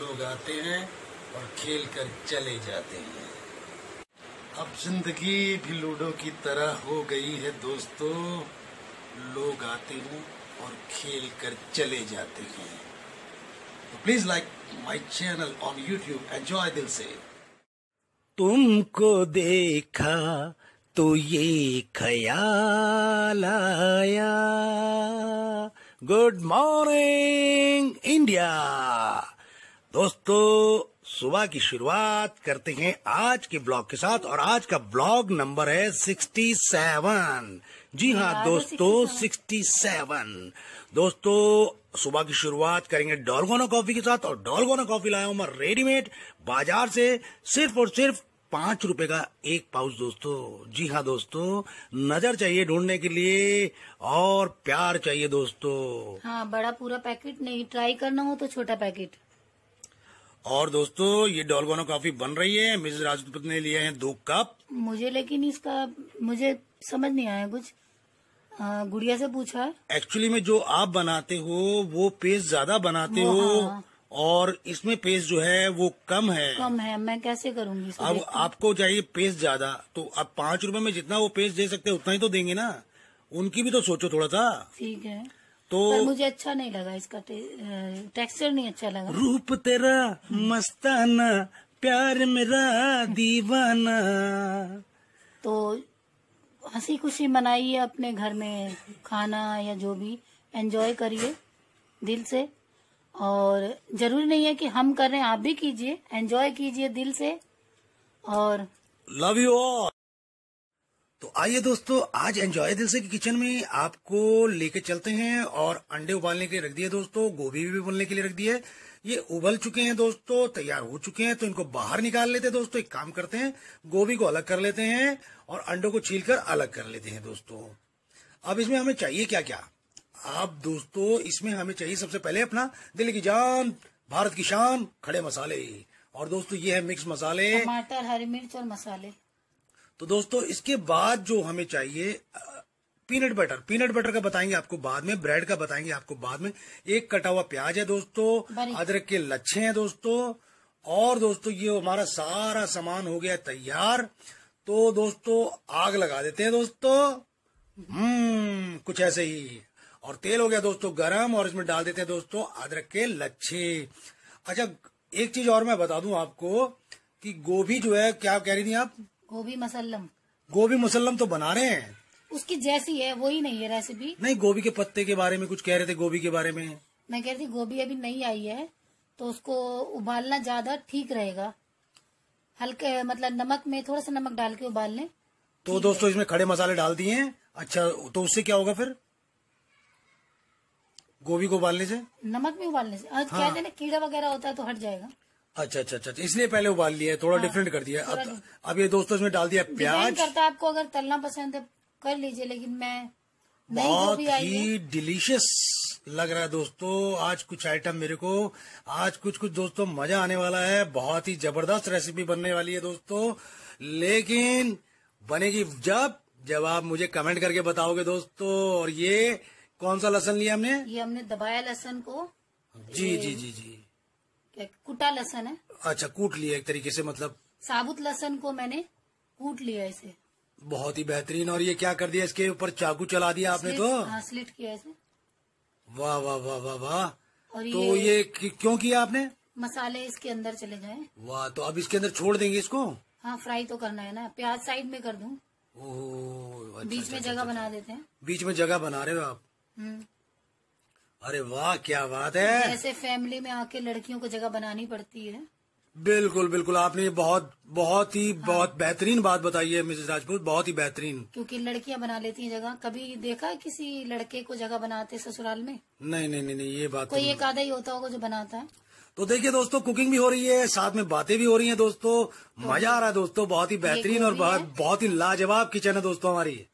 लोग आते हैं और खेल कर चले जाते हैं अब जिंदगी भी लूडो की तरह हो गई है दोस्तों लोग आते हैं और खेल कर चले जाते हैं तो please like my channel on YouTube enjoy दिल से तुमको देखा तो ये ख्याल आया गुड मॉर्निंग इंडिया दोस्तों सुबह की शुरुआत करते हैं आज के ब्लॉग के साथ और आज का ब्लॉग नंबर है 67 जी हाँ, हाँ दोस्तों 67 दोस्तों सुबह की शुरुआत करेंगे डॉलगोना कॉफी के साथ और डॉलगोना कॉफी लाया हूं मैं रेडीमेड बाजार से सिर्फ और सिर्फ पांच रुपए का एक पाउच दोस्तों जी हाँ दोस्तों नजर चाहिए ढूंढने के लिए और प्यार चाहिए दोस्तों हाँ बड़ा पूरा पैकेट नहीं ट्राई करना हो तो छोटा पैकेट और दोस्तों ये डॉलगोना कॉफी बन रही है मिस राजपूत ने लिए हैं दो कप मुझे लेकिन इसका मुझे समझ नहीं आया कुछ आ, गुड़िया से पूछा एक्चुअली में जो आप बनाते हो वो पेस्ट ज्यादा बनाते हो हाँ, हाँ। और इसमें पेस्ट जो है वो कम है कम है मैं कैसे करूंगी अब आपको चाहिए पेस्ट ज्यादा तो आप पाँच रूपए में जितना वो पेस्ट दे सकते हैं उतना ही तो देंगे ना उनकी भी तो सोचो थोड़ा सा ठीक है तो मुझे अच्छा नहीं लगा इसका टेक्सचर नहीं अच्छा लगा रूप तेरा मस्ताना प्यार मेरा दीवाना तो हंसी खुशी मनाइए अपने घर में खाना या जो भी एंजॉय करिए दिल से और जरूरी नहीं है कि हम कर रहे हैं आप भी कीजिए एंजॉय कीजिए दिल से और लव यू ऑल आइए दोस्तों आज एंजॉय दिल से किचन में आपको लेके चलते हैं और अंडे उबालने के लिए रख दिए दोस्तों गोभी भी उबलने के लिए रख दिए ये उबल चुके हैं दोस्तों तैयार हो चुके हैं तो इनको बाहर निकाल लेते हैं दोस्तों एक काम करते हैं गोभी को अलग कर लेते हैं और अंडों को छील कर अलग कर लेते हैं दोस्तों अब इसमें हमें चाहिए क्या क्या आप दोस्तों इसमें हमें चाहिए सबसे पहले अपना दिल्ली की जान भारत की शान खड़े मसाले और दोस्तों ये है मिक्स मसाले टमाटर हरी मिर्च और मसाले तो दोस्तों इसके बाद जो हमें चाहिए पीनट बटर पीनट बटर का बताएंगे आपको बाद में ब्रेड का बताएंगे आपको बाद में एक कटा हुआ प्याज है दोस्तों अदरक के लच्छे हैं दोस्तों और दोस्तों ये हमारा सारा सामान हो गया तैयार तो दोस्तों आग लगा देते हैं दोस्तों हम्म कुछ ऐसे ही और तेल हो गया दोस्तों गरम और इसमें डाल देते हैं दोस्तों अदरक के लच्छे अच्छा एक चीज और मैं बता दूं आपको कि गोभी जो है क्या कह रही थी आप गोभी मसलम गोभी मसलम तो बना रहे हैं उसकी जैसी है वही नहीं है रेसिपी नहीं गोभी के पत्ते के बारे में कुछ कह रहे थे गोभी के बारे में मैं कह रही थी गोभी अभी नहीं आई है तो उसको उबालना ज्यादा ठीक रहेगा हल्के मतलब नमक में थोड़ा सा नमक डाल के उबाल लें तो दोस्तों इसमें खड़े मसाले डाल दिए हैं अच्छा तो उससे क्या होगा फिर गोभी को उबालने से नमक में उबालने से हाँ। कहते हैं कीड़ा वगैरह होता है तो हट जाएगा अच्छा, अच्छा अच्छा अच्छा इसलिए पहले उबाल लिया थोड़ा डिफरेंट हाँ। कर दिया अब अब ये दोस्तों इसमें डाल दिया प्याज करता आपको अगर तलना पसंद है कर लीजिए लेकिन मैं बहुत ही डिलीशियस लग रहा है दोस्तों आज कुछ आइटम मेरे को आज कुछ कुछ दोस्तों मजा आने वाला है बहुत ही जबरदस्त रेसिपी बनने वाली है दोस्तों लेकिन बनेगी जब जब आप मुझे कमेंट करके बताओगे दोस्तों और ये कौन सा लहसन लिया हमने ये हमने दबाया लहसन को जी जी जी जी कुटा लहसन है अच्छा कूट लिया एक तरीके से मतलब साबुत लहसन को मैंने कूट लिया इसे बहुत ही बेहतरीन और ये क्या कर दिया इसके ऊपर चाकू चला दिया आपने तो हाँ, स्लिट किया इसे वाह वाह वाह वाह वाह और तो ये, ये क्यों किया आपने मसाले इसके अंदर चले जाए वाह तो अब इसके अंदर छोड़ देंगे इसको हाँ फ्राई तो करना है ना प्याज साइड में कर दू अच्छा, बीच अच्छा, में अच्छा, जगह अच्छा, बना देते हैं बीच में जगह बना रहे हो आप हम्म। अरे वाह क्या बात है ऐसे फैमिली में आके लड़कियों को जगह बनानी पड़ती है बिल्कुल बिल्कुल आपने बहुत बहुत ही हाँ। बहुत बेहतरीन बात बताई है मिसेज राजपूत बहुत ही बेहतरीन क्योंकि लड़कियां बना लेती हैं जगह कभी देखा है किसी लड़के को जगह बनाते ससुराल में नहीं नहीं नहीं, नहीं ये बात कोई तो एक आधा ही होता होगा जो बनाता है तो देखिए दोस्तों कुकिंग भी हो रही है साथ में बातें भी हो रही है दोस्तों तो मजा आ रहा है दोस्तों बहुत ही बेहतरीन और बहुत ही लाजवाब किचन है दोस्तों हमारी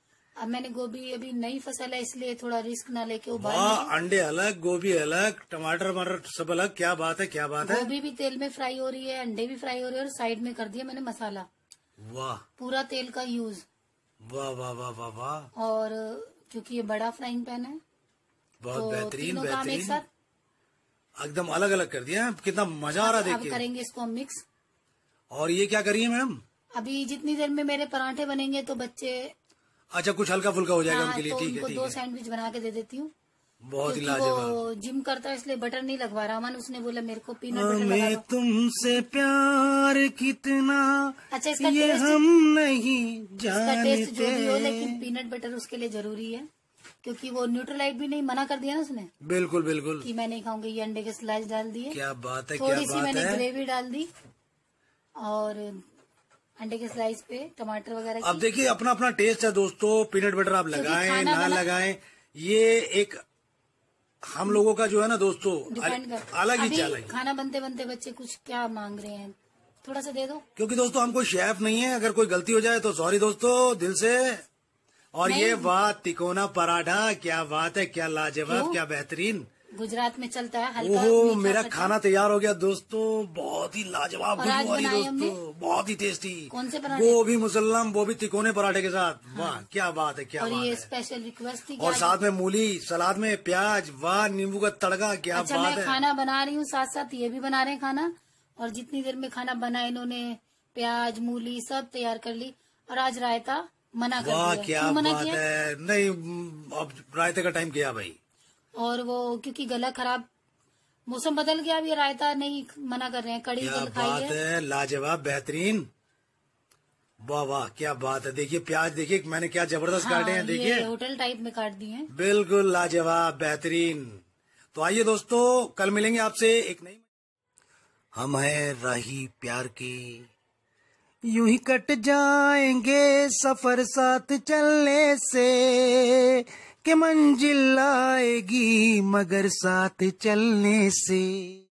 अब मैंने गोभी अभी नई फसल है इसलिए थोड़ा रिस्क ना लेके उबाल अंडे अलग गोभी अलग टमाटर वमाटर सब अलग क्या बात है क्या बात है गोभी भी तेल में फ्राई हो रही है अंडे भी फ्राई हो रहे हैं और साइड में कर दिया मैंने मसाला वाह पूरा तेल का यूज वाह वाह वाह वाह वाह और क्योंकि ये बड़ा फ्राइंग पैन है बहुत तो बेहतरीन बेहतरीन एकदम अलग अलग कर दिया कितना मजा आ रहा देखिए करेंगे इसको मिक्स और ये क्या करिए मैम अभी जितनी देर में मेरे पराठे बनेंगे तो बच्चे अच्छा कुछ हल्का फुल्का हो जाएगा हाँ, उनके लिए तो ठीक है दो सैंडविच बना के दे देती हूँ बहुत ही लाजवाब जिम करता है इसलिए बटर नहीं लगवा रहा अमन उसने बोला मेरे को पीनट बटर तुमसे प्यार कितना अच्छा इसका ये हम नहीं जानते टेस्ट जो भी हो लेकिन पीनट बटर उसके लिए जरूरी है क्योंकि वो न्यूट्रलाइट भी नहीं मना कर दिया ना उसने बिल्कुल बिल्कुल कि मैं नहीं खाऊंगी ये अंडे के स्लाइस डाल दिए क्या बात है थोड़ी सी मैंने ग्रेवी डाल दी और अंडे के स्लाइस पे टमाटर वगैरह अब देखिए अपना अपना टेस्ट है दोस्तों पीनट बटर आप लगाएं ना लगाएं ये एक हम लोगों का जो है ना दोस्तों अलग ही चल खाना बनते बनते बच्चे कुछ क्या मांग रहे हैं थोड़ा सा दे दो क्योंकि दोस्तों हम कोई शेफ नहीं है अगर कोई गलती हो जाए तो सॉरी दोस्तों दिल से और ये बात तिकोना पराठा क्या बात है क्या लाजवाब क्या बेहतरीन गुजरात में चलता है हल्का ओह मेरा खाना तैयार हो गया दोस्तों बहुत ही लाजवाब दोस्तों बहुत ही टेस्टी कौन से पराठे वो भी मुसलम वो भी तिकोने पराठे के साथ हाँ। वाह क्या बात है क्या और बात ये स्पेशल रिक्वेस्ट थी और साथ में मूली सलाद में प्याज वाह नींबू का तड़का क्या अच्छा, बात है खाना बना रही हूँ साथ साथ ये भी बना रहे हैं खाना और जितनी देर में खाना बना इन्होंने प्याज मूली सब तैयार कर ली और आज रायता मना कर दिया क्या बात है नहीं अब रायते का टाइम किया भाई और वो क्योंकि गला खराब मौसम बदल गया अभी रायता नहीं मना कर रहे हैं कड़ी क्या तो बात है, है लाजवाब बेहतरीन वाह वाह क्या बात है देखिए प्याज देखिए मैंने क्या जबरदस्त हाँ, काटे हैं देखिए होटल टाइप में काट दिए हैं बिल्कुल लाजवाब बेहतरीन तो आइए दोस्तों कल मिलेंगे आपसे एक नई हम है राही प्यार के यूं ही कट जाएंगे सफर साथ चलने से के मंजिल आएगी मगर साथ चलने से